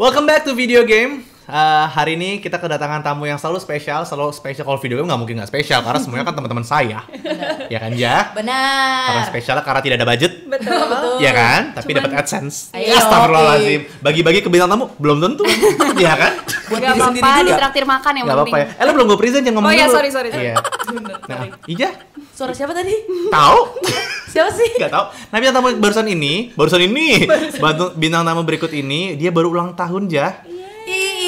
Welcome back to video game. Uh, hari ini kita kedatangan tamu yang selalu spesial, selalu spesial kalau video game nggak mungkin nggak spesial karena semuanya kan teman-teman saya, ya kan ya. Benar. Karena spesial karena tidak ada budget betul. Iya kan? Tapi dapat AdSense. Astagfirullahalazim. Bagi-bagi ke bintang tamu belum tentu. Iya kan? Buat diri sendiri juga. apa-apa, makan yang gak penting. Apa-apa ya. Eh belum gue present yang oh ngomong Oh iya, sorry, sorry. Iya. Nah, Ija? Suara siapa tadi? Tahu? siapa sih? Gak tahu. Nah, bintang tamu barusan ini, barusan ini, bintang tamu berikut ini, dia baru ulang tahun, Jah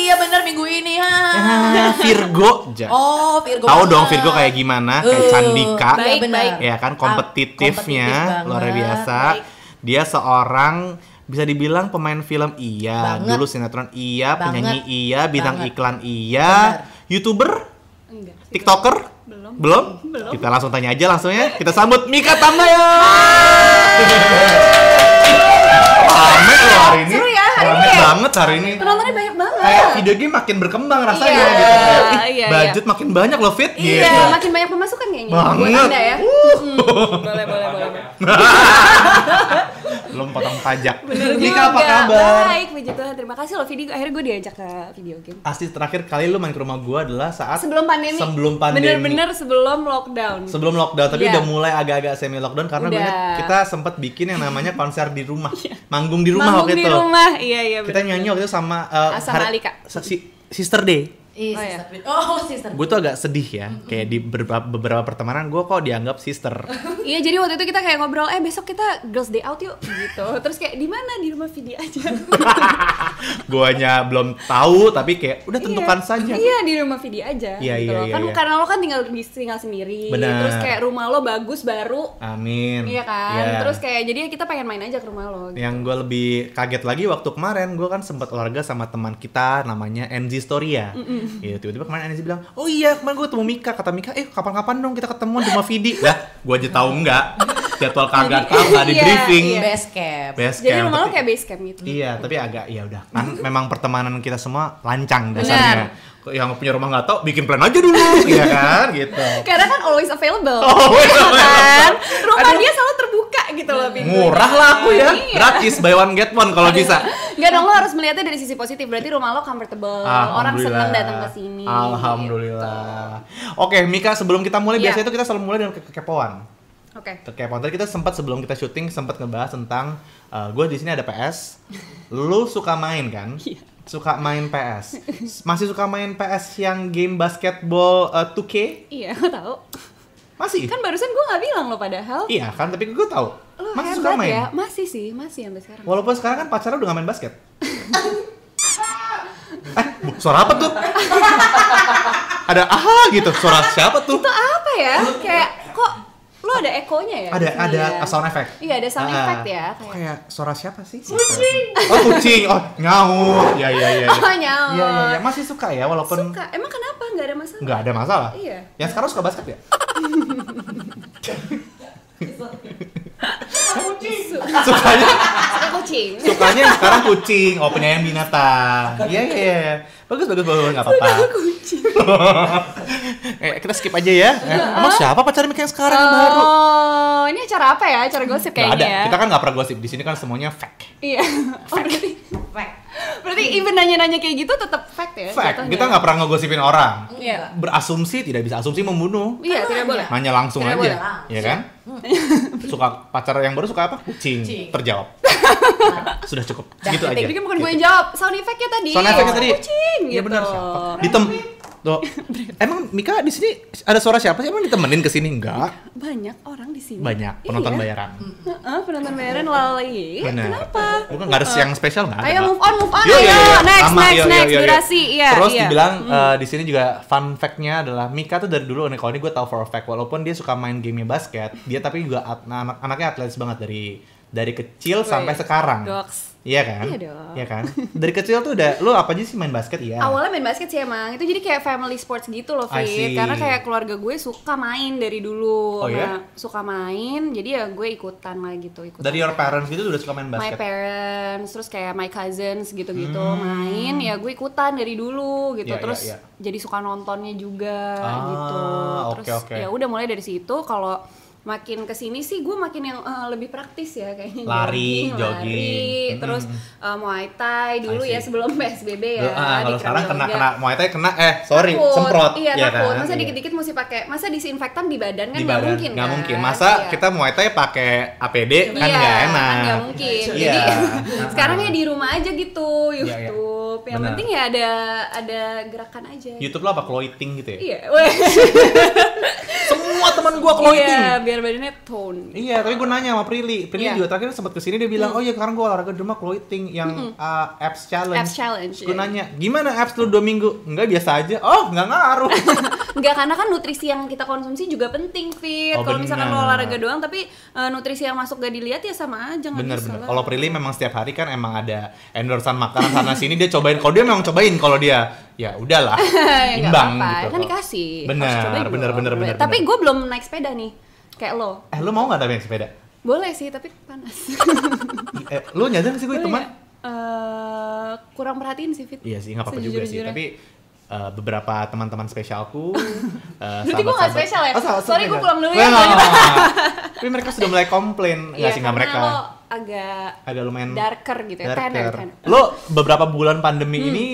iya bener minggu ini. Ha. Ah, Virgo. Ja. Oh, Virgo. Tahu dong Virgo kayak gimana? Uh, kayak Candika. Baik, baik. Ya kan ah, kompetitifnya kompetitif luar biasa. Baik. Dia seorang bisa dibilang pemain film iya, banget. dulu sinetron iya, banget. penyanyi iya, bintang banget. iklan iya, Benar. youtuber, Enggak, tiktoker, belum. belum, belum. Kita langsung tanya aja langsung ya. Kita sambut Mika Tamaya. Rame loh hari ini. ya? Iya. Rame iya. banget hari ini. Penontonnya banyak banget. Kayak video game makin berkembang rasanya iya, gitu. iya, iya, budget makin banyak loh fit. Iya, gitu. makin banyak pemasukan kayaknya. Banget. Buat anda ya. Uh. Hmm, boleh boleh boleh. belum potong pajak. Ini apa kabar? Baik, puji Tuhan. Terima kasih loh video akhirnya gue diajak ke video game. Asli terakhir kali lu main ke rumah gue adalah saat sebelum pandemi. Sebelum pandemi. Bener-bener sebelum lockdown. Sebelum lockdown, tapi yeah. udah mulai agak-agak semi lockdown karena banyak gue kita sempat bikin yang namanya konser di rumah. yeah. Manggung di rumah Manggung waktu di itu. Manggung di rumah. Iya, iya Kita nyanyi waktu itu sama uh, eh, Asam ah, Alika. Si Sister Day. Iya, oh, iya. sister. Iya. Oh, sister. Gue tuh agak sedih ya. Kayak di beberapa, beberapa pertemanan gue kok dianggap sister. iya, jadi waktu itu kita kayak ngobrol, "Eh, besok kita girls day out yuk." gitu. Terus kayak di mana? Di rumah Vidi aja. Guanya belum tahu tapi kayak udah iya. tentukan iya. saja. Iya, di rumah Vidi aja. Iya, gitu iya, iya, kan iya. karena lo kan tinggal di tinggal sendiri. Bener. Terus kayak rumah lo bagus baru. Amin. Iya kan? Yeah. Terus kayak jadi kita pengen main aja ke rumah lo gitu. Yang gue lebih kaget lagi waktu kemarin gue kan sempat olahraga sama teman kita namanya NG Storia. Ya. Mm -mm gitu tiba-tiba kemarin Anesi bilang oh iya kemarin gue ketemu Mika kata Mika eh kapan-kapan dong kita ketemu di rumah Vidi lah gue aja tahu enggak jadwal kagak tahu nggak di iya, briefing iya. base camp base camp jadi rumah lo kayak base camp gitu iya tapi agak ya udah kan memang pertemanan kita semua lancang dasarnya Bener yang punya rumah nggak tahu bikin plan aja dulu ya kan gitu karena kan always available oh, always oh, available. kan rumah dia selalu terbuka gitu loh murah lah aku ya iya. gratis buy one get one kalau bisa Enggak dong lo harus melihatnya dari sisi positif berarti rumah lo comfortable orang seneng datang ke sini gitu. alhamdulillah gitu. oke Mika sebelum kita mulai ya. biasanya itu kita selalu mulai dengan kekepoan Oke. Okay. Kayak kita sempat sebelum kita syuting sempat ngebahas tentang uh, eh, gue di sini ada PS. Lu suka main kan? Yeah. Suka main PS. Masih suka main PS yang game basketball uh, eh, 2K? Iya, yeah, gue tahu. Masih? Kan barusan gue nggak bilang lo padahal. Iya kan, tapi gue tahu. Lo masih suka main? Ya? Masih sih, masih sampai sekarang. Walaupun sekarang kan pacarnya udah gak main basket. eh, suara apa tuh? ada ah gitu, suara siapa tuh? Itu apa ya? Kayak Lu ada ekonya ya? Ada ada ya? sound effect. Iya, ada sound uh, effect ya. Kayak. kayak suara siapa sih? Kucing. Oh, kucing. Oh, ya Iya, iya, iya. Oh, nyaut. Iya, iya, ya. masih suka ya walaupun Suka. Emang kenapa? nggak ada masalah. nggak ada masalah. Iya. Yang sekarang suka basket ya? kucing. Sukanya kucing. Sukanya sekarang kucing, oh penyayang binatang. Iya iya. Yeah. Bagus bagus bagus nggak apa-apa. kucing. eh, kita skip aja ya. Eh, emang siapa pacar mikir sekarang oh, baru? Oh, ini acara apa ya? Acara gosip kayaknya. Gak ada. Ya. Kita kan nggak pernah gosip. Di sini kan semuanya fact. Iya. Oh, berarti fact. Berarti hmm. even nanya-nanya kayak gitu tetap fact ya? Fact. Jatuhnya. Kita nggak pernah ngegosipin orang. Iya. Berasumsi tidak bisa asumsi membunuh. Iya, tidak boleh. Nanya langsung tidak aja. Boleh. Ya kan? suka pacar yang baru suka apa? Kucing. Terjawab. Sudah cukup. Gitu aja. Tapi kan bukan gue gitu. yang jawab. Sound effect-nya tadi. Sound effect-nya iya, tadi. Kucing. Iya gitu. benar. Di, Tuh. Emang Mika di sini ada suara siapa sih? Emang ditemenin ke sini enggak? Banyak orang di sini. Banyak iya. penonton iya. bayaran. Heeh, uh, penonton bayaran lalai. Kenapa? Bukan enggak ada yang spesial enggak? Ayo move on, move on. Yo, ayo, yo, yo. next, Sama, next, yo, next yo, yo, yo. durasi. Iya, Terus iya. dibilang hmm. uh, di sini juga fun fact-nya adalah Mika tuh dari dulu oh, nih kalau ini gue tahu for a fact walaupun dia suka main game basket, dia tapi juga anak-anaknya atletis banget dari dari kecil Wait. sampai sekarang. Dogs Iya kan? Iya dong. Iya kan? Dari kecil tuh udah lu apa aja sih main basket iya? Awalnya main basket sih emang. Itu jadi kayak family sports gitu loh, Fit. Karena kayak keluarga gue suka main dari dulu. Oh iya? suka main, jadi ya gue ikutan lah gitu, ikutan. Dari your parents gitu udah suka main basket. My parents, terus kayak my cousins gitu-gitu hmm. main, ya gue ikutan dari dulu gitu. Yeah, iya, terus yeah, yeah. jadi suka nontonnya juga ah, gitu. Terus okay, okay. ya udah mulai dari situ kalau makin kesini sih gue makin yang uh, lebih praktis ya kayaknya lari jogging, jogging. lari hmm. terus uh, muay thai dulu ya sebelum psbb ya uh, kalau sekarang kena kena muay thai kena eh sorry takut, semprot iya ya takut kan? masa dikit iya. dikit mesti pakai masa disinfektan di badan kan nggak mungkin nggak kan? mungkin masa iya. kita muay thai pakai apd iya, kan nggak kan enak nggak mungkin iya. jadi sekarang ya di rumah aja gitu youtube iya, iya. yang Bener. penting ya ada ada gerakan aja youtube lah apa clothing gitu ya iya semua teman gue clothing. Iya, biar badannya tone. Iya, tapi gue nanya sama Prilly. Prilly yeah. juga terakhir sempat kesini dia bilang, mm. oh iya sekarang gue olahraga cuma rumah clothing yang mm -hmm. uh, abs challenge. Abs challenge. Gue yeah. nanya, gimana abs lu dua minggu? Enggak biasa aja. Oh, enggak ngaruh. Enggak, karena kan nutrisi yang kita konsumsi juga penting, Fit. Oh, Kalau misalkan lo olahraga doang, tapi uh, nutrisi yang masuk gak dilihat ya sama aja. Bener, bener. Kalau Prilly memang setiap hari kan emang ada endorsean makanan sana sini dia cobain. Kalau dia memang cobain kalau dia ya udahlah ya, imbang apa -apa. gitu kan dikasih benar benar benar benar tapi gue belum naik sepeda nih kayak lo eh lo mau nggak naik sepeda boleh sih tapi panas eh, lo nyadar sih gue teman ya? uh, kurang perhatiin sih fit iya sih nggak apa-apa juga sih tapi Uh, beberapa teman-teman spesialku. Uh, gue gak spesial ya? Oh, sahabat, Sorry gue pulang dulu ya. Tapi mereka sudah mulai komplain. Iya, sih gak mereka. Lo agak agak lumayan darker gitu ya. Darker. Tenor, tenor. Lo beberapa bulan pandemi hmm. ini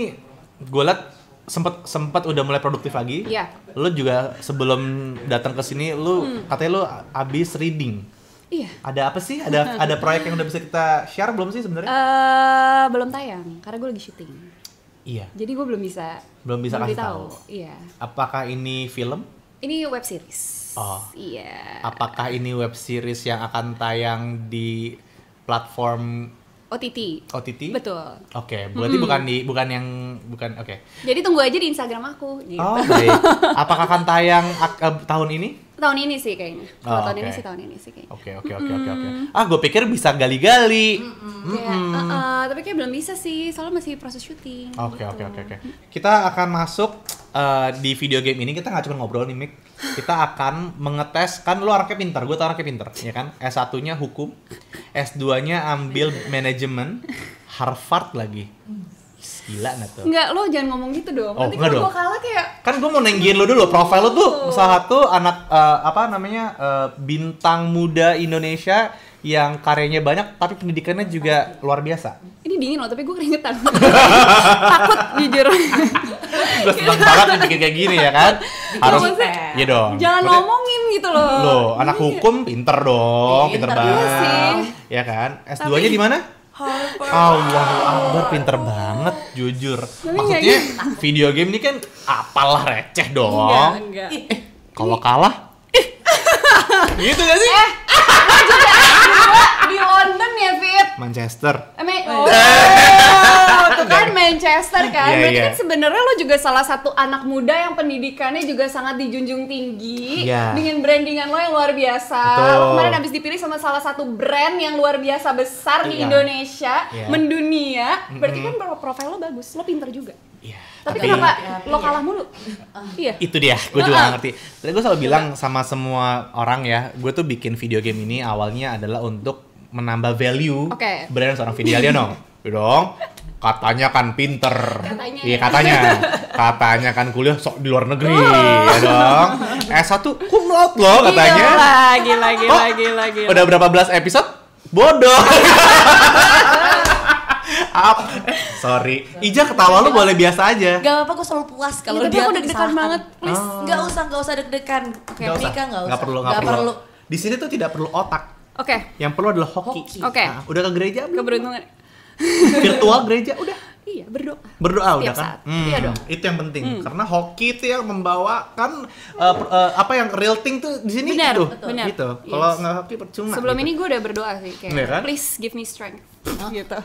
gue liat sempat sempat udah mulai produktif lagi. Iya. Yeah. Lu juga sebelum datang ke sini lu hmm. katanya lu abis reading. Iya. Ada apa sih? Ada ada proyek yang udah bisa kita share belum sih sebenarnya? Uh, belum tayang karena gue lagi syuting. Iya. Jadi gue belum bisa. Belum bisa belum kasih tahu. Iya. Apakah ini film? Ini web series. Oh. Iya. Apakah ini web series yang akan tayang di platform OTT. OTT. Betul. Oke, okay, berarti hmm. bukan di bukan yang bukan oke. Okay. Jadi tunggu aja di Instagram aku gitu. Oh, baik. Apakah akan tayang uh, tahun ini? Tahun ini sih kayaknya. Oh, tahun okay. ini sih tahun ini sih kayaknya. Oke, okay, oke, okay, oke, mm. oke, oke. Ah, gue pikir bisa gali-gali. Mm -mm. mm yeah. Uh, eh, uh, tapi kayak belum bisa sih, soalnya masih proses syuting. Oke, oke, gitu. oke, oke. Kita akan masuk Eh, di video game ini kita nggak cuma ngobrol nih Mik kita akan mengetes kan lu anaknya pintar gue tau anaknya pintar ya kan S1 hukum S2 nya ambil manajemen Harvard lagi gila nggak tuh Enggak, lo jangan ngomong gitu dong oh, nanti kalau gue kalah kayak kan gue mau nenggin lo dulu profil lo tuh gitu. salah satu anak uh, apa namanya uh, bintang muda Indonesia yang karyanya banyak tapi pendidikannya juga luar biasa. Ini dingin loh, tapi gue keringetan. Takut jujur. Gue seneng banget bikin kayak gini ya kan? Harus iya dong. Jangan Maksudnya, ngomongin gitu loh. Lo anak ini. Iya. hukum pinter dong, pinter, pinter banget. Sih. Ya kan? S2-nya di mana? Harvard. Allahu Akbar pinter banget jujur. Tapi Maksudnya gitu. video game ini kan apalah receh dong. Enggak, enggak. Eh, kalau kalah gitu gak sih? Eh, juga di London ya, Fit? Manchester. I mean, eh. oh, itu kan Manchester kan. Yeah, Berarti yeah. kan sebenarnya lo juga salah satu anak muda yang pendidikannya juga sangat dijunjung tinggi yeah. dengan brandingan lo yang luar biasa. Betul. kemarin habis dipilih sama salah satu brand yang luar biasa besar yeah. di iya. Indonesia, yeah. mendunia. Berarti mm -hmm. kan profil lo bagus, lo pinter juga. Iya. Tapi, tapi kenapa iya. lo kalah mulu? Ah. Iya. Itu dia, gue juga ah. gak ngerti. Tapi gue selalu bilang sama semua orang ya, gue tuh bikin video game ini awalnya adalah untuk menambah value okay. brand seorang video dia dong, katanya kan pinter. Katanya. Iya, katanya. katanya kan kuliah sok di luar negeri, oh. ya dong. Eh satu, cum laude loh katanya. Oh, gila, gila, gila, Udah berapa belas episode? Bodoh. up. Sorry. Ija ketawa lu boleh biasa aja. Gak apa-apa, gue selalu puas kalau iya, dia aku deg-degan banget. Please, oh. gak usah, gak usah deg-degan. Kayak Mika gak usah. Gak perlu, gak, perlu. Di sini tuh tidak perlu otak. Oke. Yang perlu adalah hoki. Nah, Oke. udah ke gereja belum? Keberuntungan. Virtual gereja udah. Iya, berdoa. Berdoa Setiap udah kan? Hmm, iya dong. Itu yang penting hmm. karena hoki itu yang membawa kan uh, uh, apa yang real thing tuh di sini benar, gitu. Benar. Gitu. Yes. Kalau nggak hoki percuma. Sebelum gitu. ini gue udah berdoa sih kayak ya kan? please give me strength. Oh. gitu.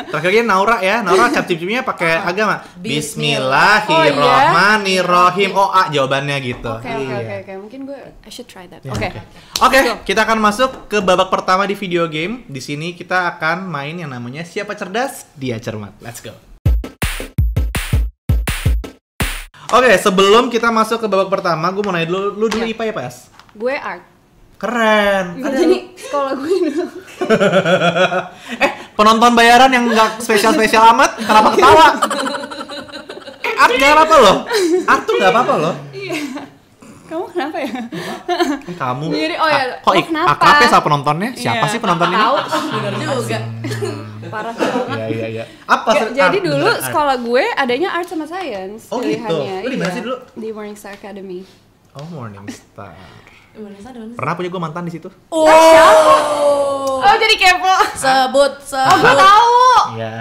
terakhir aja Naura ya. Naura cap-cipnya pakai agama. Bismillahirrahmanirrahim. Oh, iya. oh, A jawabannya gitu. Oke, okay, oke, okay, iya. oke, okay, Mungkin gue I should try that. Oke. Yeah, oke, kita akan masuk ke babak pertama di video game. Di sini kita akan main yang namanya siapa cerdas, dia cermat. Let's go. Oke, sebelum kita masuk ke babak pertama, gue mau nanya dulu, lu dulu yeah. IPA ya, Pas? Gue art keren kan jadi sekolah gue dulu eh penonton bayaran yang nggak spesial spesial amat kenapa ketawa eh, art nggak apa apa loh art tuh nggak apa apa loh iya kamu kenapa ya kan kamu jadi oh ya ah, kok oh, kenapa ya sama penontonnya iya, siapa yeah. sih penonton ini tahu benar juga parah banget iya iya iya apa ya, jadi art, dulu sekolah gue adanya art sama science oh, gitu. lu di mana iya. sih dulu di Star Academy oh Morning Star. Eh, Pernah punya gue mantan di situ. Oh. oh. Oh jadi kepo. Sebut oh, sebut. Oh gue tahu. Iya.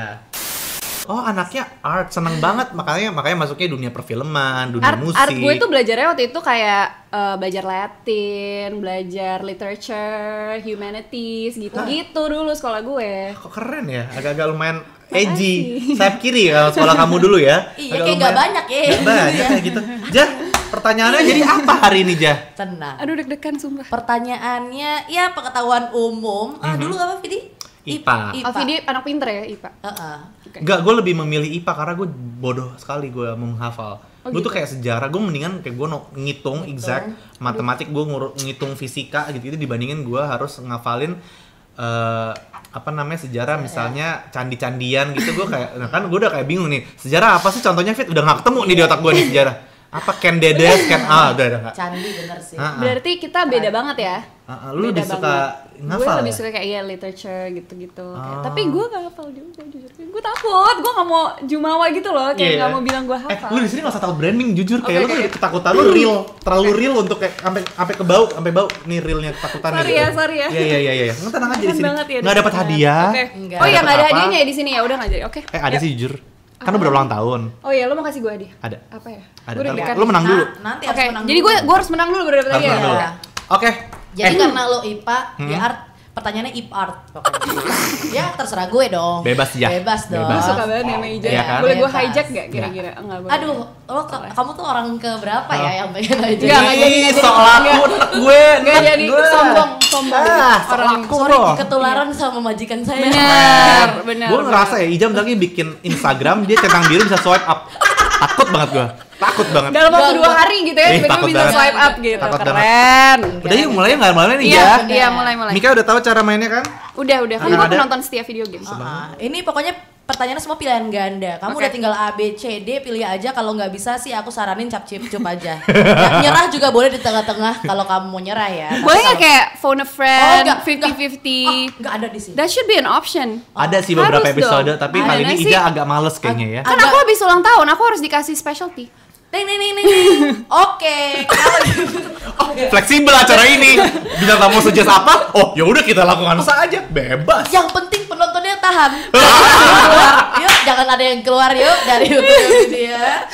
Oh anaknya art seneng banget makanya makanya masuknya dunia perfilman dunia art, musik. Art gue itu belajarnya waktu itu kayak uh, belajar Latin, belajar literature, humanities gitu-gitu dulu sekolah gue. Ah, kok keren ya agak-agak lumayan edgy sayap kiri kalau eh, sekolah kamu dulu ya. Iya kayak lumayan, gak banyak ya. Gak banyak kayak gitu. Jah Pertanyaannya jadi apa hari ini, Jah? Tenang. Aduh deg-degan sumpah. Pertanyaannya ya pengetahuan umum. Mm -hmm. ah, mhm. dulu apa, Vidi? IPA. IPA. Oh, Vidi anak pinter ya IPA. Uh -uh. Okay. Gak, gue lebih memilih IPA karena gue bodoh sekali gue menghafal. Oh, gue gitu? tuh kayak sejarah, gue mendingan kayak gue no, ngitung Betul. exact, matematik gue ngitung fisika gitu gitu dibandingin gue harus ngafalin uh, apa namanya sejarah misalnya candi-candian gitu gue kayak nah kan gue udah kayak bingung nih sejarah apa sih contohnya fit udah nggak ketemu nih di otak gue nih sejarah apa Ken Dedes, Ken A udah ada nggak? Candi bener sih. uh Berarti kita beda banget ya. uh Lu beda lebih suka ngafal Gue ya? lebih suka kayak ya literature gitu-gitu. Uh. tapi oh. gue gak hafal juga jujur. Gue takut, gue gak mau jumawa gitu loh. Kayak yeah. gak mau bilang gue eh, hafal. Eh, lu di sini gak usah takut branding jujur. Okay, kayak okay. lu tuh ketakutan lu real. Eh. Terlalu real untuk kayak sampai sampai ke bau, sampai bau nih realnya ketakutan sorry gitu. Ya, sorry ya, Iya iya iya iya. Nggak tenang aja di sini. Banget, ya, dapat ya. hadiah. Okay. Oh iya nggak ada hadiahnya ya di sini ya udah nggak jadi. Oke. Eh ada iya. sih jujur. Kan lu udah ulang ah. tahun. Oh iya, lu mau kasih gue hadiah? Ada. Apa ya? Ada. Gue Lo menang dulu. Nah, nanti harus okay. jadi gue gue harus menang dulu berarti ya. Iya. Oke. Jadi eh. karena lo IPA, ya hmm. ya art pertanyaannya ip art ya terserah gue dong bebas ya bebas dong bebas. suka banget nama Ija ya, iya kan? boleh gue hijack gak kira-kira enggak boleh aduh lo ke, kamu tuh orang ke berapa ya oh. yang pengen hijack enggak enggak jadi enggak jadi gue gak, jadi sombong sombong ah, orang aku sorry ketularan iya. sama majikan saya benar benar gue ngerasa ya Ija lagi bikin Instagram dia centang biru bisa swipe up takut banget gue takut banget dalam waktu dua hari gitu ya tiba-tiba bisa banget. swipe up gitu takut keren banget. udah yuk mulai nggak mulai nih iya, ya iya, iya mulai mulai Mika udah tahu cara mainnya kan udah udah kan gue nonton setiap video game uh ini pokoknya pertanyaannya semua pilihan ganda. Kamu okay. udah tinggal A, B, C, D, pilih aja. Kalau nggak bisa sih aku saranin cap cip cup aja. ya, nyerah juga boleh di tengah-tengah kalau kamu mau nyerah ya. Boleh nggak kayak phone a friend, oh, Fifty oh, Nggak ada di sini. That should be an option. Oh. Ada sih beberapa harus episode, tapi kali ini Ida agak males kayaknya ya. Kan aku habis ulang tahun, aku harus dikasih specialty. Neng neng neng neng. Oke, oke, fleksibel acara ini. Bisa tamu suggest apa? Oh, ya udah kita lakukan saja, bebas. Yang penting penontonnya tahan. yuk, jangan ada yang keluar yuk dari YouTube ya.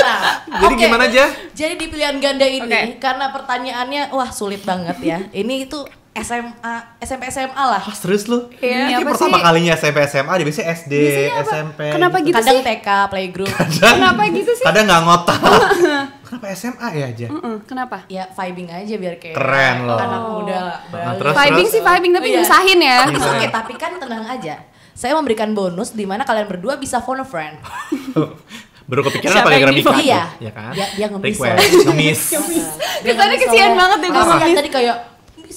Nah, jadi okay. gimana aja? Jadi di pilihan ganda ini okay. karena pertanyaannya wah sulit banget ya. Ini itu SMA SMP SMA lah. Oh, serius lu? Iya. Ini iya, pertama sih? kalinya SMP SMA, dia biasanya SD, biasanya apa? SMP. Kenapa gitu, gitu kadang sih? TK, playgroup. Kadang, kenapa gitu sih? Kadang gak ngotak. kenapa SMA ya aja? Mm -mm, kenapa? Ya vibing aja biar kayak keren loh. Anak muda. Oh. lah. Nah, terus, vibing terus. sih vibing tapi oh, iya. nyusahin ya. Oke, okay, iya. tapi kan tenang aja. Saya memberikan bonus di mana kalian berdua bisa phone a friend. baru kepikiran apa ya, yang gara Mika iya ya kan dia, dia ngemis request ngemis kesannya kesian banget deh gue ngemis tadi kayak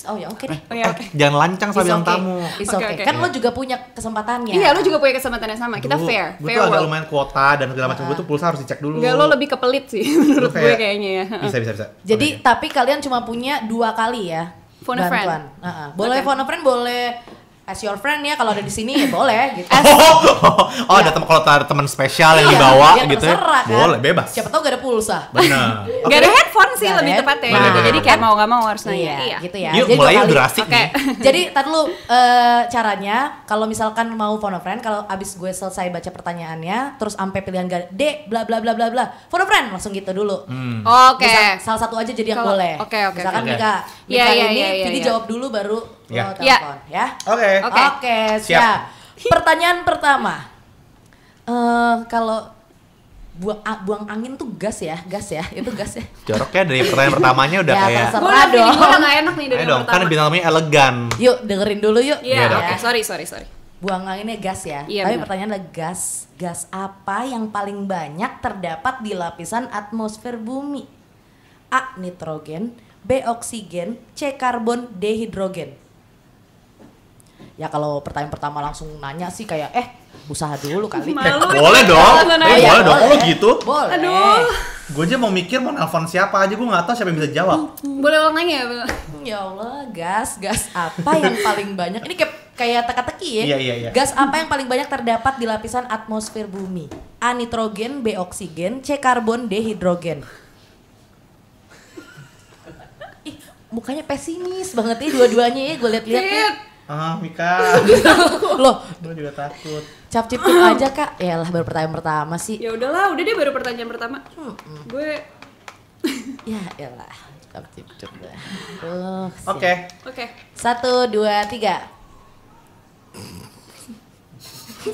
oh ya oke okay deh. Oh, eh, okay. eh, jangan lancang sama yang okay. tamu. Oke, okay. okay. Kan yeah. lo juga punya kesempatannya. Iya, lo juga punya kesempatannya sama. Kita Duh, fair. Gue tuh agak lumayan kuota dan segala macam. Gue tuh pulsa harus dicek dulu. Enggak, lo lebih kepelit sih menurut kayak, gue kayaknya ya. Bisa bisa bisa. Jadi okay. tapi kalian cuma punya dua kali ya. Phone a friend. Uh -huh. Boleh okay. phone a friend, boleh as your friend ya kalau ada di sini ya boleh gitu. oh, oh, oh, oh iya. ada teman kalau ada teman spesial yang iya, dibawa gitu. Ya. Terserah, kan? Boleh bebas. Siapa tahu gak ada pulsa. Benar. Gak ada headphone sih lebih tepatnya. Nah, Jadi kayak mau gak mau harus nanya. Iya, iya, gitu ya. Yuk, Jadi mulai durasi. Oke. Okay. Jadi tar lu eh, caranya kalau misalkan mau phone a friend kalau abis gue selesai baca pertanyaannya terus sampai pilihan gak D bla bla bla bla bla phone a friend langsung gitu dulu. Hmm. Oh, oke. salah satu aja jadi yang boleh. Oke okay, oke. Okay, Misalkan Mika, Mika ini, jadi jawab dulu baru yeah. lo iya. telepon yeah. ya. Oke. Okay. Oke, okay. okay, siap. siap. Pertanyaan pertama. Eh Uh, kalau buang buang angin tuh gas ya, gas ya, itu gas ya. Joroknya dari pertanyaan pertamanya udah ya, kayak. Terserah dong. Gue udah enak nih dari Ayo dong, pertama. kan bintang tamunya elegan. Yuk dengerin dulu yuk. Iya, yeah, yeah, oke. Okay. Ya. Sorry, sorry, sorry. Buang anginnya gas ya. Yeah, Tapi bener. pertanyaan gas, gas apa yang paling banyak terdapat di lapisan atmosfer bumi? A. Nitrogen, B. Oksigen, C. Karbon, D. Hidrogen ya kalau pertanyaan pertama langsung nanya sih kayak eh usaha dulu kali. Malu, eh, boleh dong. boleh, boleh dong. Kalau gitu. Boleh. Aduh. Gue aja mau mikir mau nelfon siapa aja gue nggak tahu siapa yang bisa jawab. Boleh orang nanya ya? Ya Allah, gas gas apa yang paling banyak? Ini kayak kayak teka-teki ya. Iya, iya, iya. Gas apa yang paling banyak terdapat di lapisan atmosfer bumi? A nitrogen, B oksigen, C karbon, D hidrogen. Ih, mukanya pesimis banget ya dua-duanya ya gue lihat-lihat. Ya. Ah, Mika. Loh, gue juga takut. Cap cip aja, Kak. Yalah, baru pertanyaan pertama sih. Ya udahlah, udah deh baru pertanyaan pertama. Hmm, Gue Ya, yalah. Cap cip cup oh, Oke. Oke. Satu, dua, tiga. Gue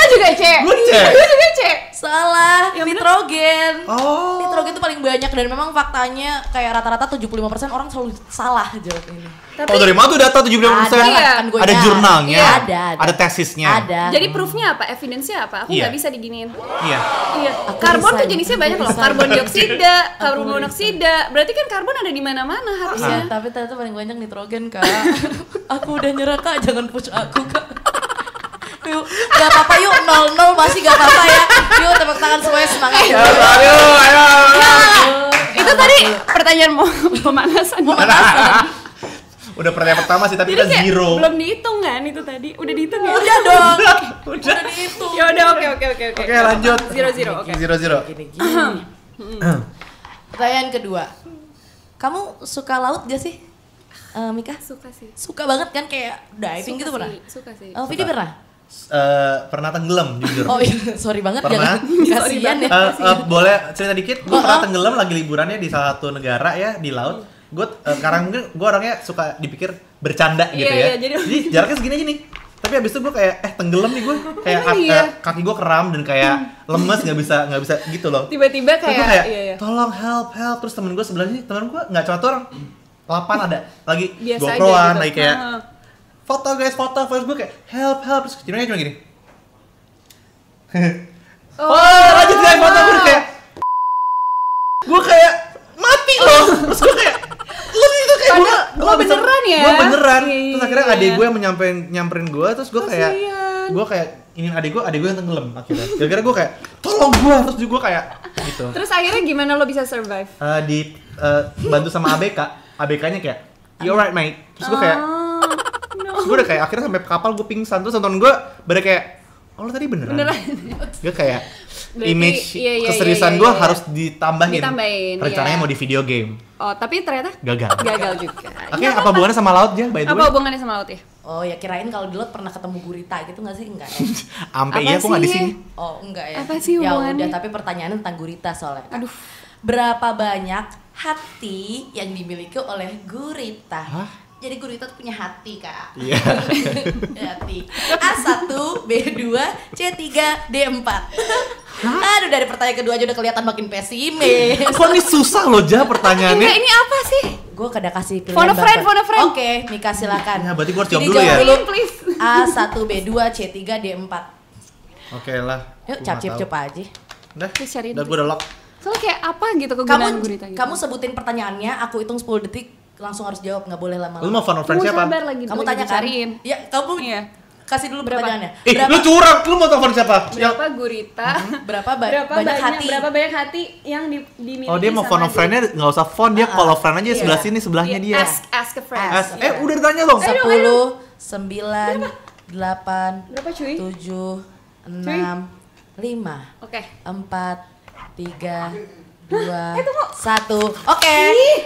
juga cek Gue juga cek Salah, yang nitrogen. Oh. Nitrogen itu paling banyak dan memang faktanya kayak rata-rata 75% orang selalu salah jawab ini. Tapi, oh dari mana tuh data 75% ada, iya. kan ada jurnalnya, iya. ada, ada. ada tesisnya. Ada. Jadi proofnya apa? evidence apa? Aku iya. nggak gak bisa diginiin. Iya. Iya. Aku karbon tuh jenisnya banyak loh. Karbon dioksida, karbon monoksida. Berarti kan karbon ada di mana-mana harusnya. Iya, tapi ternyata paling banyak nitrogen kak. aku udah nyerah kak, jangan push aku kak yuk gak apa-apa yuk nol nol masih gak apa-apa ya yuk tepuk tangan semuanya semangat ayo ayo ayo, ya. ayo. itu tadi pertanyaan mau pemanasan pemanasan udah pertanyaan pertama sih tapi Jadi kita zero belum dihitung kan itu tadi udah dihitung ya udah dong udah, udah dihitung ya udah oke oke oke oke oke lanjut zero zero oke okay. zero zero gini, gini, hmm. Hmm. pertanyaan kedua kamu suka laut gak sih uh, Mika suka sih suka banget kan kayak diving suka gitu sih, pernah suka sih oh eh, Vidi pernah Uh, pernah tenggelam jujur. Oh iya, sorry banget ya. pernah. ya. Kasihan ya. Uh, eh, uh, eh, boleh cerita dikit. Gue oh, pernah oh. tenggelam lagi liburannya di salah satu negara ya di laut. Gue uh, sekarang mungkin gue orangnya suka dipikir bercanda iya, gitu yeah, ya. Iya jadi... jadi jaraknya segini aja nih. Tapi abis itu gue kayak eh tenggelam nih gue kayak oh, iya. kaki gue kram dan kayak lemes nggak bisa nggak bisa gitu loh. Tiba-tiba kayak, kayak iya, iya. tolong help help terus temen gue sebelah sini temen gue nggak cuma orang lapan ada lagi gue gitu. lagi kayak foto guys foto terus gue kayak help help terus kecilnya cuma gini oh, oh lanjut guys foto gue kayak gue kayak mati loh oh. terus gue kayak lu itu kayak gue gue beneran ya gue beneran iya, terus iya, akhirnya iya, adik gue yang menyamperin nyamperin gue terus gue kayak gue kayak ini adik gue adik gue yang tenggelam akhirnya gara-gara gue kayak tolong gue terus juga kayak gitu terus akhirnya gimana lo bisa survive uh, di uh, bantu sama ABK ABK-nya kayak you alright mate terus gue kayak oh gue udah kayak akhirnya sampai kapal gue pingsan tuh, nonton gue bener kayak oh lo tadi beneran, beneran. gue kayak Berarti, image iya, iya, keseriusan iya, iya, iya. gue harus ditambahin, ditambahin rencananya iya. mau di video game oh tapi ternyata gagal gagal juga oke okay, apa hubungannya sama laut ya by the way apa hubungannya sama laut ya Oh ya kirain kalau di laut pernah ketemu gurita gitu nggak sih enggak ya? Ampe iya aku nggak di sini. Oh enggak ya. Apa sih Ya udah tapi pertanyaannya tentang gurita soalnya. Aduh. Berapa banyak hati yang dimiliki oleh gurita? Hah? jadi guru itu punya hati kak iya yeah. hati A1 B2 C3 D4 Hah? Aduh dari pertanyaan kedua aja udah kelihatan makin pesimis. Kok ini susah loh Jah pertanyaannya. Enggak, ini apa sih? Gue kada kasih pilihan. Phone a friend, phone a friend. Oke, okay, Mika silakan. Ya, berarti gue harus jawab dulu ya. Dulu, please. A1, B2, C3, D4. Oke okay lah. Yuk, cap cip cip aja. Udah, udah gue udah lock. Soalnya kayak apa gitu kegunaan kamu, gurita gitu. Kamu sebutin pertanyaannya, aku hitung 10 detik langsung harus jawab nggak boleh lama-lama. Lu mau fun of friends siapa? Lagi, kamu tanya cariin. Ya, kamu iya. kasih dulu berapa? pertanyaannya. Eh, berapa? lu curang, lu mau telepon siapa? Berapa yang... gurita? Hmm. Berapa, ba berapa banyak, banyak hati? Berapa banyak hati yang di dimiliki Oh, dia mau fun of friend-nya enggak usah fun, dia uh -huh. follow friend aja yeah. sebelah sini, sebelahnya yeah. dia. Ask ask a friend. Ask. Yeah. Eh, udah ditanya dong. 10 9 8 Berapa cuy? 7 6 5 Oke. 4 3 dua, eh, satu. Oke,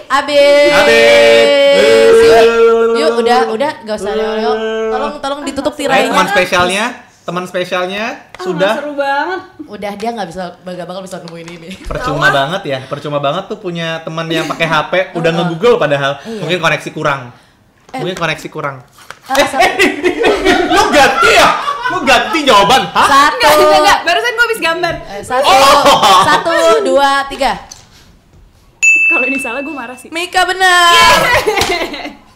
abis Yuk, udah, udah, gak usah leo-leo. Tolong, tolong ditutup tirainya. Eh, teman spesialnya, teman spesialnya ah, sudah. Seru banget. Udah dia nggak bisa, bangga bakal bisa nemuin ini. Percuma banget ya, percuma banget tuh punya teman yang pakai iya. HP, udah ngegoogle padahal. Iya. Mungkin koneksi kurang. Eh. Mungkin koneksi kurang. Ah, lu ganti ya? Lu ganti jawaban? Hah? Satu. Enggak, enggak, enggak. Barusan gua habis gambar. satu. Oh. Satu tiga. Kalau ini salah gue marah sih. Mika benar. Yeah.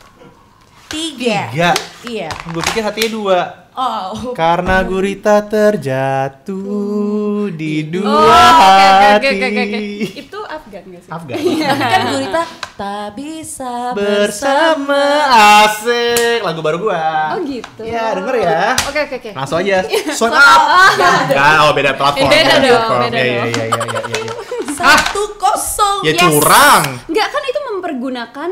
Tiga. Tiga. Iya. Gue pikir hatinya dua. Oh. Karena gurita terjatuh uh. di oh, dua oh, hati. Okay, okay, okay, okay. Itu Afgan gak sih? Iya. Afgan. kan gurita tak bisa bersama. bersama. Asik. Lagu baru gua. Oh gitu. Iya denger ya. Oke oke oke. Langsung aja. Swipe up. Nah, oh beda platform. Eh, beda, beda dong, beda ya, dong. Ya, ya, Satu kosong. Ya yes. curang. Enggak kan itu mempergunakan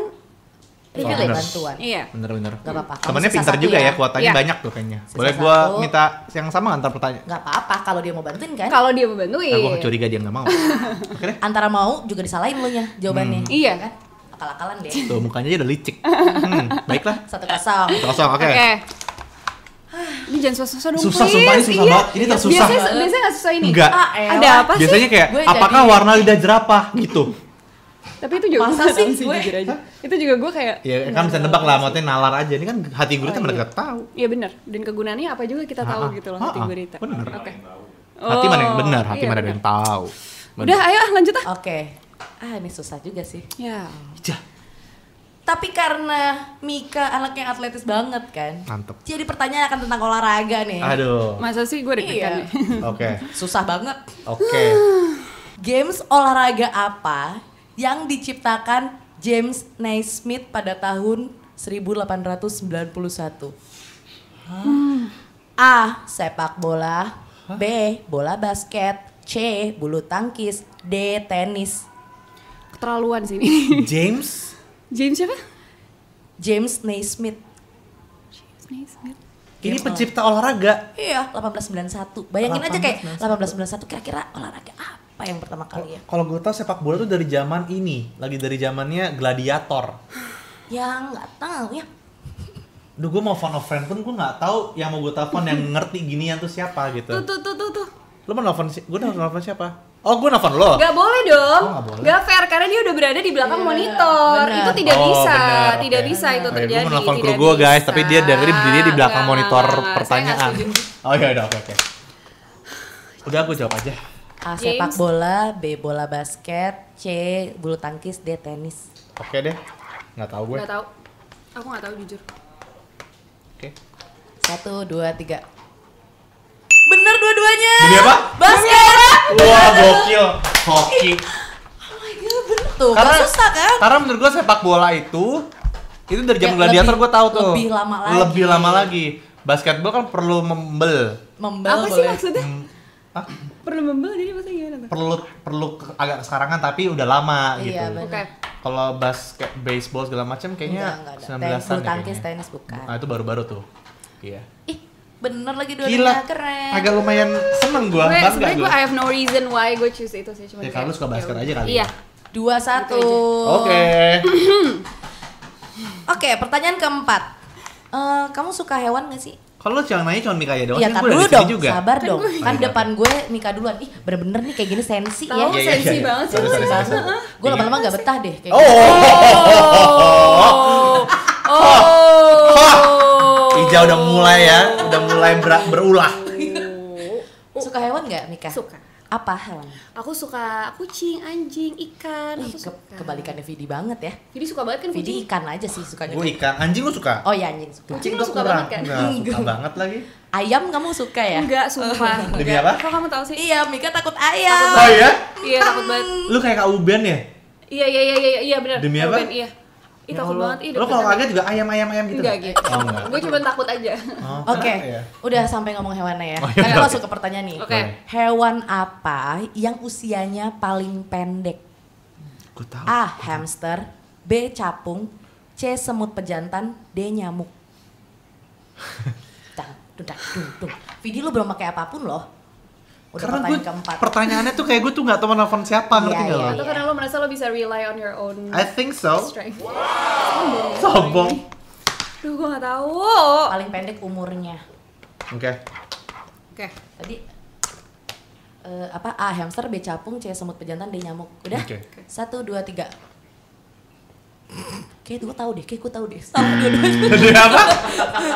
privilege bantuan. Iya. Bener-bener. Gak apa-apa. Temennya pintar juga ya. ya, kuotanya iya. banyak tuh kayaknya. Sisa Boleh gue minta yang sama antar pertanyaan? Gak apa-apa, kalau dia mau bantuin kan. Kalau dia mau bantuin. Nah, gue curiga dia gak mau. Oke deh. Antara mau juga disalahin lo nya jawabannya. Hmm. Iya kan? Akal-akalan deh. Tuh mukanya aja udah licik. hmm, baiklah. Satu kosong. Satu kosong, oke. Okay. Okay. Ini jangan susah-susah dong, Susah, please. sumpah ini susah iya. banget. Ini tersusah. Biasanya, biasanya gak susah ini. Enggak. Ah, eh, Ada apa sih? Biasanya kayak, apakah warna lidah jerapah? Gitu. Tapi itu juga Masa sih gue? Jujur aja itu juga gue kayak ya kan bisa nebak lah maksudnya nalar aja ini kan hati gurita oh, mereka iya. tahu iya benar dan kegunaannya apa juga kita tahu ah, ah. gitu loh hati ah, gurita benar oke okay. oh, hati mana yang benar hati iya, mana yang tahu bener. udah ayo lanjut ah oke okay. ah ini susah juga sih ya iya. tapi karena Mika anak yang atletis banget kan Mantep. jadi pertanyaan akan tentang olahraga nih aduh masa sih gue deg iya. oke okay. susah banget oke okay. games olahraga apa yang diciptakan James Naismith pada tahun 1891? Hmm. A. Sepak bola Hah? B. Bola basket C. Bulu tangkis D. Tenis Keterlaluan sih ini James? James siapa? James Naismith James Naismith ini pencipta olahraga. Iya, 1891. Bayangin 1891. aja kayak 1891 kira-kira olahraga apa? apa yang pertama kali ya? Kalau gue tau sepak bola tuh dari zaman ini, lagi dari zamannya gladiator. Ya nggak tahu ya. Duh gue mau phone of friend pun gue nggak tahu yang mau gue telepon yang ngerti ginian tuh siapa gitu. Tuh tuh tuh tuh tuh. Lo mau nelfon si gue nelfon siapa? Oh, gue nelfon lo? Gak boleh dong. Oh, gak, boleh. gak fair karena dia udah berada di belakang yeah, monitor. Bener. Itu tidak oh, bisa, bener, tidak okay. bisa itu terjadi. Gue mau nelfon kru gue guys, tapi dia dari berdiri di belakang gak, monitor gak, pertanyaan. oh iya, udah oke oke. Udah aku jawab aja. A James. sepak bola, B bola basket, C bulu tangkis, D tenis. Oke okay deh, nggak tahu gue. Nggak tahu, aku nggak tahu jujur. Oke. Okay. Satu, dua, tiga. Bener dua-duanya. Ini apa? Basket. Wah gokil, hoki. Oh my god, bener tuh. Karena, gak susah kan? Karena menurut gue sepak bola itu itu dari jam ya, gladiator gue tahu tuh. Lebih lama lagi. Lebih lama lagi. Basketball kan perlu membel. Membel. Apa boleh. sih maksudnya? Hmm Hah? Perlu membel jadi maksudnya gimana tuh? Perlu perlu agak sekarang kan tapi udah lama iya, gitu. Oke. Okay. Kalau basket, baseball segala macam kayaknya enggak, enggak 19-an tenis, ya tangkis, tenis bukan. Nah, itu baru-baru tuh. Iya. Ih, bener lagi dua Gila. keren. Agak lumayan seneng gua, gue, bangga gue. Gue I have no reason why gue choose itu sih. Cuma ya, kalau suka basket ya aja kali. Iya. Dua satu. Gitu Oke. Oke, pertanyaan keempat. Uh, kamu suka hewan gak sih? Kalau lo nanya, cuma Mika ya doang, ya, gue dulu dong, juga. sabar kan dong. Kan iya, iya, depan iya. gue Mika duluan. Ih, bener-bener nih kayak gini sensi ya. Tau, ya. Iya, sensi iya, banget sih. Gue lama-lama gak betah deh kayak oh. Gitu. Oh. Oh. oh. Ija udah mulai ya, udah mulai berulah. Oh. Suka hewan gak Mika? Suka. Apa hewan? Aku suka kucing, anjing, ikan. Ih, aku ke suka. kebalikannya Vidi banget ya. Vidi suka banget kan kucing? Vidi ikan aja sih suka. Gue ikan, anjing lu suka? Oh iya anjing suka. Kucing lu suka kurang. banget kan? Enggak, suka banget lagi. Ayam kamu suka ya? Enggak, suka. Demi apa? Kok kamu tahu sih? Iya, Mika takut ayam. Takut oh iya? Iya, takut banget. Lu kayak Kak Uben ya? Iya, iya, iya, iya, iya benar. Demi apa? Uben, iya Ih takut ya banget ih. Lo kalau kaget juga ayam ayam ayam gitu. Enggak gitu. Oh, Gue cuma takut aja. Oh, Oke. Okay. Ya? Udah sampai ngomong hewannya ya. Oh, iya, iya, masuk ke pertanyaan nih. Oke. Okay. Hewan apa yang usianya paling pendek? Gue tahu. A. Hamster, B. Capung, C. Semut pejantan, D. Nyamuk. Tuh, tuh, tuh, Video lu belum pakai apapun loh. Udah karena gue, keempat. pertanyaannya tuh kayak gue tuh gak tau nelfon siapa iya, ngerti yeah, gak yeah, Atau karena lo merasa lo bisa rely on your own I think so strength. Wow. Sombong Duh gue gak tau Paling pendek umurnya Oke okay. Oke okay. Tadi uh, apa A hamster, B capung, C semut pejantan, D nyamuk Udah? Okay. Satu, dua, tiga Kayak gue tau deh, kayak gue tau deh Salah dua-duanya dua apa?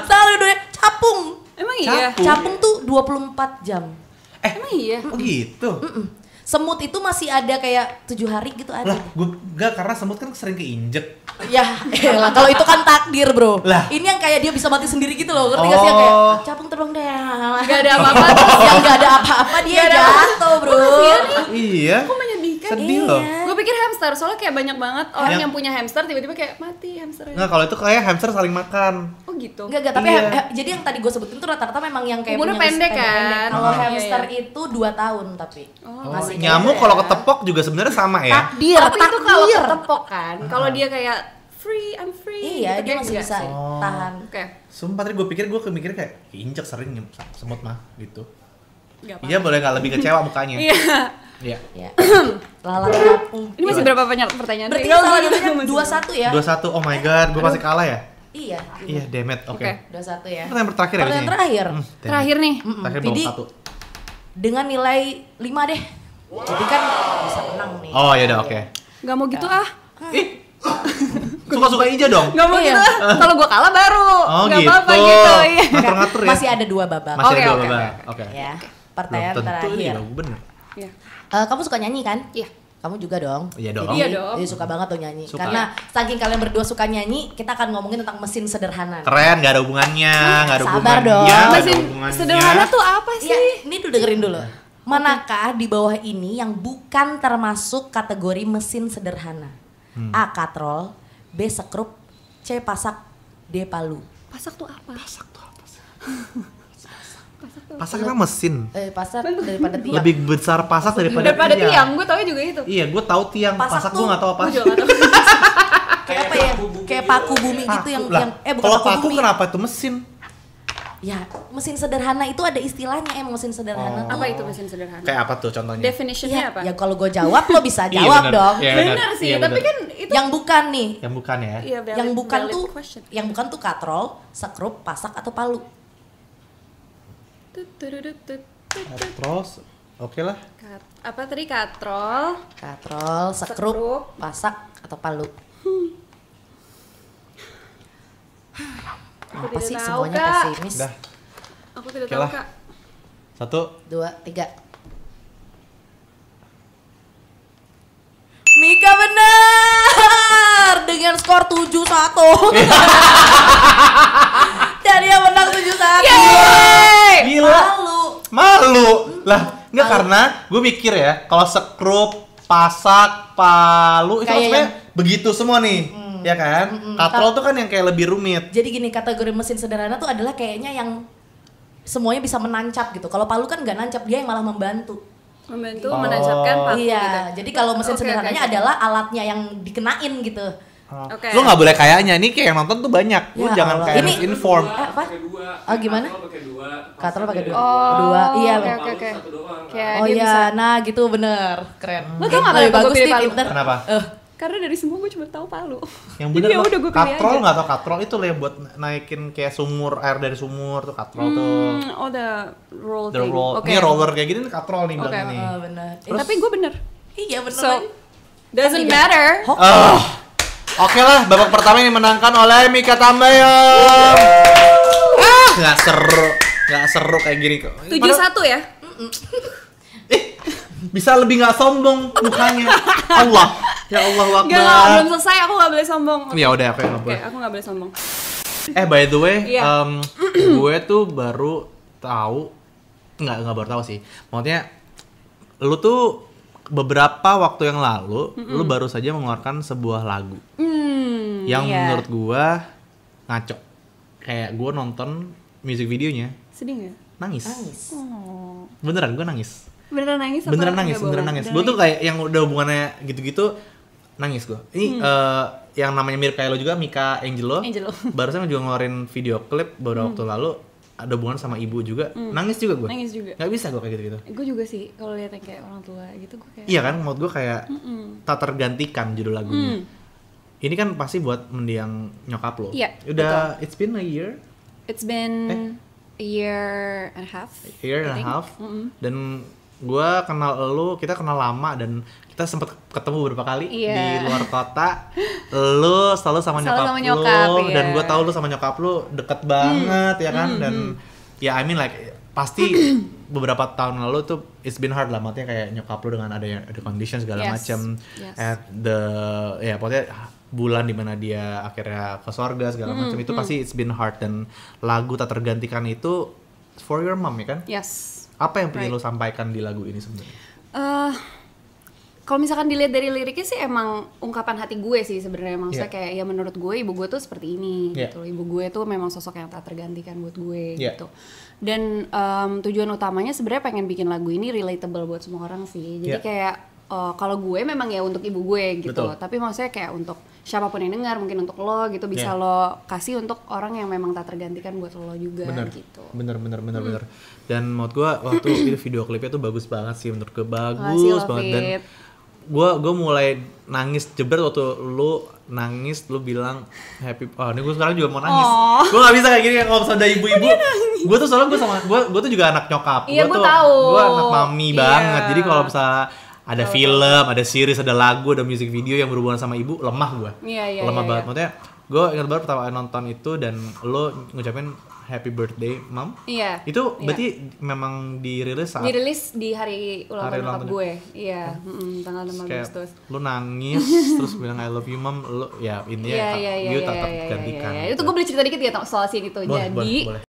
Salah dua-duanya, capung Emang capung. iya? Capung tuh 24 jam Eh, emang iya? Oh gitu. Mm -mm. Semut itu masih ada kayak tujuh hari gitu ada. Lah, gue gak karena semut kan sering keinjek. ya, eh, lah kalau itu kan takdir bro. Lah. Ini yang kayak dia bisa mati sendiri gitu loh, ngerti oh. gak sih? Yang kayak oh. capung terbang deh. Gak ada apa-apa, terus yang gak ada apa-apa dia jatuh bro. Iya. Kok menyedihkan? Sedih iya pikir hamster soalnya kayak banyak banget orang yang, yang punya hamster tiba-tiba kayak mati hamster nggak kalau itu kayak hamster saling makan oh gitu nggak nggak tapi iya. jadi yang tadi gue sebutin tuh rata-rata memang yang kayak umurnya pendek kan kalau oh. hamster iya, iya. itu dua tahun tapi oh. oh masih nyamuk kalau kalau ketepok juga sebenarnya sama ya takdir tapi takdir. itu kalau ketepok kan kalau dia kayak free I'm free iya gitu, dia masih bisa oh. tahan oke okay. sumpah tadi gue pikir gue kemikir kayak injek sering semut mah gitu Iya boleh nggak lebih kecewa mukanya. Iya. Iya. iya. Lala Ini masih iya. berapa banyak pertanyaan? Berarti salah dua satu ya? Dua satu. Oh my god, gue pasti kalah ya? Iya. Iya, demet. Oke. Dua satu ya. Pertanyaan terakhir ya. Pertanyaan terakhir. Hmm, terakhir nih. Terakhir Jadi, satu. Dengan nilai lima deh. Jadi kan bisa menang nih. Oh iya udah oke. Gak mau gitu ah. Ih. Suka-suka aja dong. Gak mau iya. gitu. Ah. Kalau gue kalah baru. Oh, Gak gitu. apa-apa gitu. Iya. Ngatur-ngatur ya. Masih ada dua babak. Masih okay, ada dua babak. Oke. Okay pertanyaan Belum tentu terakhir. Nih, bener. Ya. Uh, kamu suka nyanyi kan? Iya. Kamu juga dong. Iya dong. iya dong. Jadi iya, suka banget tuh nyanyi. Suka. Karena saking kalian berdua suka nyanyi, kita akan ngomongin tentang mesin sederhana. Keren, gak ada hubungannya, hmm, iya, gak ada Sabar hubungannya. dong. Ya, mesin sederhana tuh apa iya, sih? Ya, ini dulu dengerin dulu. Manakah di bawah ini yang bukan termasuk kategori mesin sederhana? Hmm. A. Katrol, B. Sekrup, C. Pasak, D. Palu. Pasak tuh apa? Pasak tuh apa sih? Pasak kan mesin? Eh, pasar daripada tiang. Lebih besar pasak daripada, daripada tiang. tiang. Gue tau juga itu. Iya, gue tau tiang. Pasak, pasak gue gak tahu apa. Gue kayak apa ya? Kayak paku gitu. bumi gitu yang, yang eh bukan Kalau paku, bumi. kenapa itu mesin? Ya, mesin sederhana itu ada istilahnya emang eh, mesin sederhana. Oh. Apa itu mesin sederhana? Kayak apa tuh contohnya? Definitionnya ya, apa? Ya kalau gue jawab lo bisa iya, jawab iya, dong. Iya, bener. sih, iya, tapi kan itu yang bukan nih. Yang bukan ya. Iya, valid, yang bukan tuh question. yang bukan tuh katrol, sekrup, pasak atau palu. Katrol, oke lah. apa tadi katrol? Katrol, sekrup, pasak atau palu. Hmm. apa sih semuanya pesimis? Dah. Aku tidak tahu kak. Satu. Dua, tiga. Mika benar dengan skor 7-1. lu lah nggak karena gue mikir ya kalau sekrup pasak palu itu maksudnya yang... begitu semua nih hmm ya kan? Mm -hmm. hmm. Katrol tuh kan yang kayak lebih rumit. Jadi gini kategori mesin sederhana tuh adalah kayaknya yang semuanya bisa menancap gitu. Kalau palu kan nggak nancap, dia yang malah membantu. Membantu oh. menancapkan palu. Iya. Gitu. Jadi kalau mesin okay, sederhananya okay. adalah alatnya yang dikenain gitu. Okay. Lo gak boleh kayaknya. Ini kayak yang nonton tuh banyak. Lo ya, jangan kayak ini, inform. Dua, eh, apa? Dua. Oh gimana? katrol pakai dua. Oh, dua. Iya. Oke okay, oke. Okay. Oh iya. Bisa. Nah gitu bener. Keren. Lo tau gak lebih bagus sih ya, bener Kenapa? Uh. Karena dari semua gue cuma tahu Palu. Yang bener Jadi ya udah gue katrol nggak tau katrol itu yang buat naikin kayak sumur air dari sumur tuh katrol hmm, tuh. Oh the roll the thing. Roll. Okay. Ini roller kayak gini katrol nih okay. bilang ini. Oh, bener. tapi gue bener. Iya bener. So, doesn't matter. Oke lah, babak pertama ini menangkan oleh Mika Tambayong. Ah, nggak seru, nggak seru kayak gini kok. Tujuh satu ya? bisa lebih nggak sombong mukanya Allah ya Allah waktu gak, gak, belum selesai aku nggak boleh sombong ya udah apa yang boleh aku nggak boleh sombong eh by the way yeah. Iya. gue tuh baru tahu nggak nggak baru tahu sih maksudnya lu tuh beberapa waktu yang lalu mm -mm. lu baru saja mengeluarkan sebuah lagu mm, yang yeah. menurut gua ngaco kayak gua nonton music videonya sedih gak? nangis nangis oh. beneran gua nangis beneran nangis beneran nangis beneran nangis gua tuh kayak yang udah hubungannya gitu-gitu nangis gua ini hmm. uh, yang namanya mirip kayak lo juga Mika Angelo, Angelo. barusan juga ngeluarin video klip beberapa hmm. waktu lalu ada hubungan sama ibu juga hmm. nangis juga gue nangis juga nggak bisa gue kayak gitu gitu gue juga sih kalau lihat kayak orang tua gitu gue kayak iya kan mood gue kayak mm -mm. tak tergantikan judul lagunya mm. ini kan pasti buat mendiang nyokap lo iya yeah, udah betul. it's been a year it's been eh? a year and a half a year and a half mm -hmm. dan gue kenal lo kita kenal lama dan kita sempet ketemu beberapa kali yeah. di iya. luar kota lo selalu sama selalu nyokap, nyokap iya. lu yeah. dan gue tau lo sama nyokap lu deket banget hmm. ya kan -hmm. dan hmm. ya I mean like pasti beberapa tahun lalu tuh it's been hard lah maksudnya kayak nyokap lu dengan ada ada condition segala yes. macam yes. at the ya pokoknya bulan dimana dia akhirnya ke surga segala hmm, macem macam itu hmm. pasti it's been hard dan lagu tak tergantikan itu for your mom ya kan yes apa yang pengen right. lo sampaikan di lagu ini sebenarnya? Uh, kalau misalkan dilihat dari liriknya sih emang ungkapan hati gue sih sebenarnya emang yeah. kayak ya menurut gue ibu gue tuh seperti ini yeah. gitu ibu gue tuh memang sosok yang tak tergantikan buat gue yeah. gitu dan um, tujuan utamanya sebenarnya pengen bikin lagu ini relatable buat semua orang sih jadi yeah. kayak uh, kalau gue memang ya untuk ibu gue gitu Betul. tapi maksudnya kayak untuk siapapun yang dengar mungkin untuk lo gitu bisa yeah. lo kasih untuk orang yang memang tak tergantikan buat lo juga bener. gitu bener bener bener hmm. bener dan menurut gue waktu itu video klipnya tuh bagus banget sih menurut gue bagus Masih banget dan gue gue mulai nangis jebret waktu lo nangis lo bilang happy oh ini gue sekarang juga mau nangis oh. gue gak bisa kayak gini kalau misalnya ibu-ibu gue tuh soalnya gue sama gue gue tuh juga anak nyokap iya, gue tuh gue anak mami iya. banget jadi kalau misalnya ada oh, film, ada series, ada lagu, ada music video yang berhubungan sama ibu, lemah gue. Yeah, yeah, lemah yeah, banget. Yeah. Maksudnya gue ingat banget pertama nonton itu dan lo ngucapin happy birthday, mom. Iya. itu iya. berarti memang dirilis saat dirilis di hari ulang tahun gue. Iya, yeah. Kan? mm tanggal 6 Agustus. Lo nangis terus bilang I love you, mom. Lo ya ini ya, yeah, yeah, iya, you yeah, iya, yeah, iya, gantikan. Yeah, yeah. Itu gue gitu. boleh cerita dikit ya soal scene itu. Boleh, Jadi boleh, boleh.